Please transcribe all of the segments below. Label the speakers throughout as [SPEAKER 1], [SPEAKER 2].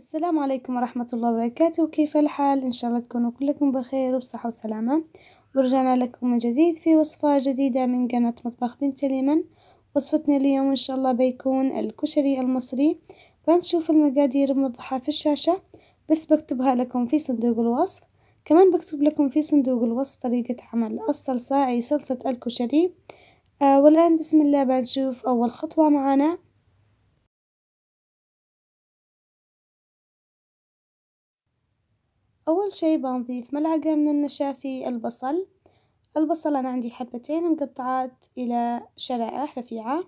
[SPEAKER 1] السلام عليكم ورحمة الله وبركاته كيف الحال إن شاء الله تكونوا كلكم بخير وبصحة وسلامة ورجعنا لكم من جديد في وصفة جديدة من قناة مطبخ بنت اليمن وصفتنا اليوم إن شاء الله بيكون الكشري المصري بنشوف المقادير موضحة في الشاشة بس بكتبها لكم في صندوق الوصف كمان بكتب لكم في صندوق الوصف طريقة عمل الصلصة أي صلصة الكشري آه والآن بسم الله بنشوف أول خطوة معنا أول شي بنضيف ملعقة من النشافي البصل، البصل أنا عندي حبتين مقطعات إلى شرائح رفيعة،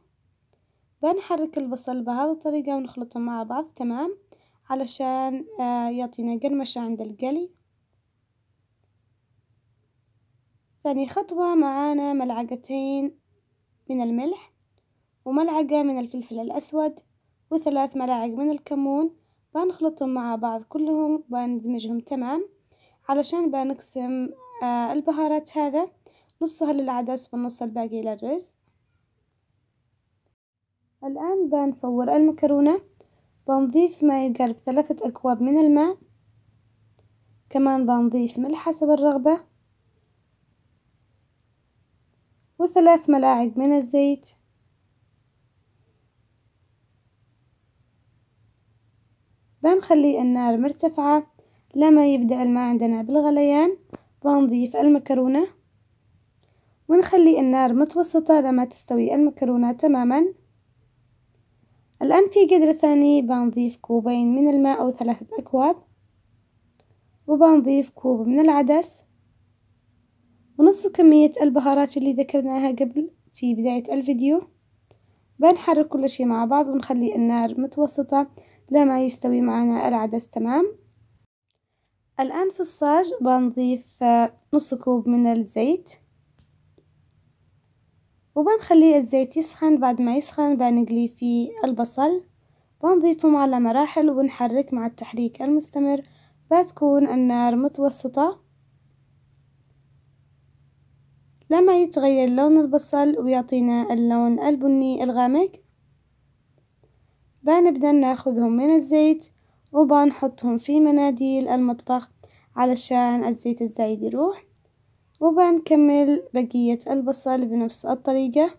[SPEAKER 1] بنحرك البصل بهذي الطريقة ونخلطهم مع بعض تمام علشان آه، يعطينا قرمشة عند القلي، ثاني خطوة معانا ملعقتين من الملح وملعقة من الفلفل الأسود وثلاث ملاعق من الكمون. بنخلطهم مع بعض كلهم وبندمجهم تمام علشان بنقسم آه البهارات هذا نصها للعدس والنص الباقي للرز الآن بنفور المكرونة بنضيف ما يقارب ثلاثة أكواب من الماء كمان بنضيف ملح حسب الرغبة وثلاث ملاعق من الزيت بنخلي النار مرتفعة لما يبدأ الماء عندنا بالغليان بنضيف المكرونة ونخلي النار متوسطة لما تستوي المكرونة تماما الآن في قدر ثاني بنضيف كوبين من الماء أو ثلاثة أكواب وبنضيف كوب من العدس ونص كمية البهارات اللي ذكرناها قبل في بداية الفيديو بنحرك كل شي مع بعض ونخلي النار متوسطة لا ما يستوي معنا العدس تمام الآن في الصاج بنضيف آه، نص كوب من الزيت وبنخلي الزيت يسخن بعد ما يسخن بنقلي فيه البصل بنضيفهم على مراحل ونحرك مع التحريك المستمر بتكون النار متوسطة لما يتغير لون البصل ويعطينا اللون البني الغامق بنبدأ ناخذهم من الزيت وبنحطهم في مناديل المطبخ علشان الزيت الزايد يروح وبنكمل بقية البصل بنفس الطريقة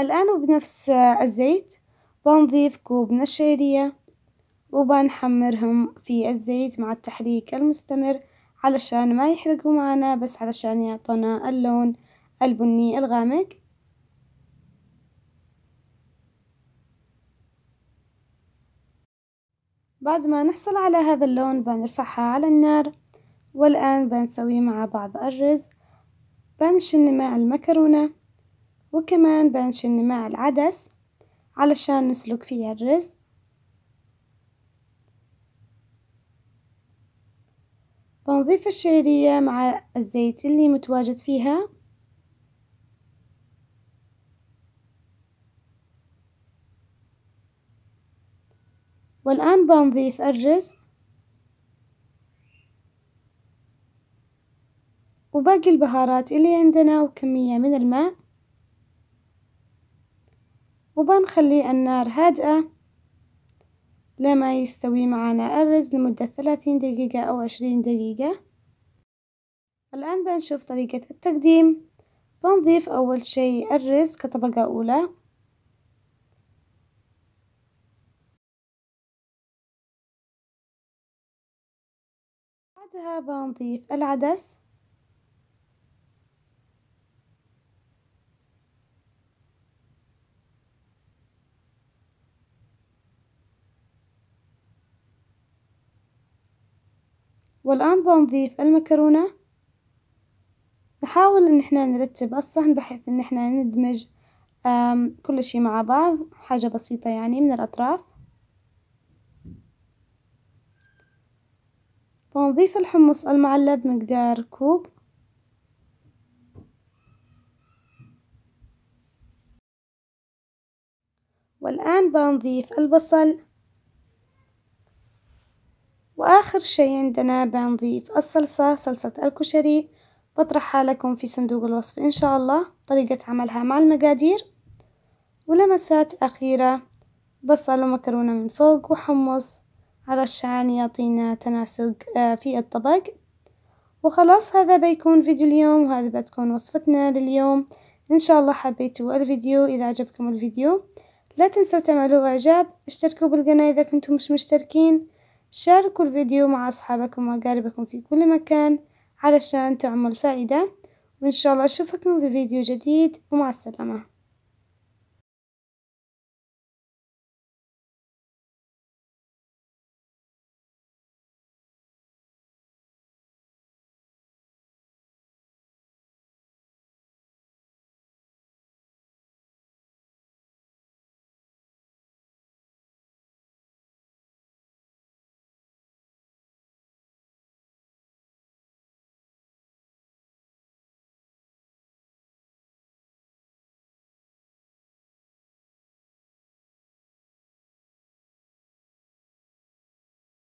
[SPEAKER 1] الآن وبنفس الزيت بنضيف كوب من الشعيرية وبنحمرهم في الزيت مع التحريك المستمر علشان ما يحرقوا معنا بس علشان يعطونا اللون البني الغامق بعد ما نحصل على هذا اللون بنرفعها على النار والآن بنسوي مع بعض الرز بنشن مع المكرونة وكمان بنشن مع العدس علشان نسلق فيها الرز بنضيف الشعرية مع الزيت اللي متواجد فيها والآن بنضيف الرز وباقي البهارات اللي عندنا وكمية من الماء وبنخلي النار هادئة لما يستوي معنا الرز لمدة ثلاثين دقيقة أو عشرين دقيقة الآن بنشوف طريقة التقديم بنضيف أول شيء الرز كطبقة أولى بعدها بنضيف العدس والآن بنضيف المكرونة نحاول إن إحنا نرتب الصحن بحيث إن إحنا ندمج كل شي مع بعض حاجة بسيطة يعني من الأطراف بنضيف الحمص المعلب مقدار كوب والآن بنضيف البصل وآخر شي عندنا بنضيف الصلصة صلصة الكشري بطرحها لكم في صندوق الوصف إن شاء الله طريقة عملها مع المقادير ولمسات أخيرة بصل ومكرونة من فوق وحمص علشان يعطينا تناسق آه، في الطبق وخلاص هذا بيكون فيديو اليوم وهذا بتكون وصفتنا لليوم إن شاء الله حبيتوا الفيديو إذا عجبكم الفيديو لا تنسوا تعملوا إعجاب اشتركوا بالقناة إذا كنتم مش مشتركين شاركوا الفيديو مع أصحابكم وأقاربكم في كل مكان علشان تعمل فائدة وإن شاء الله أشوفكم في فيديو جديد ومع السلامة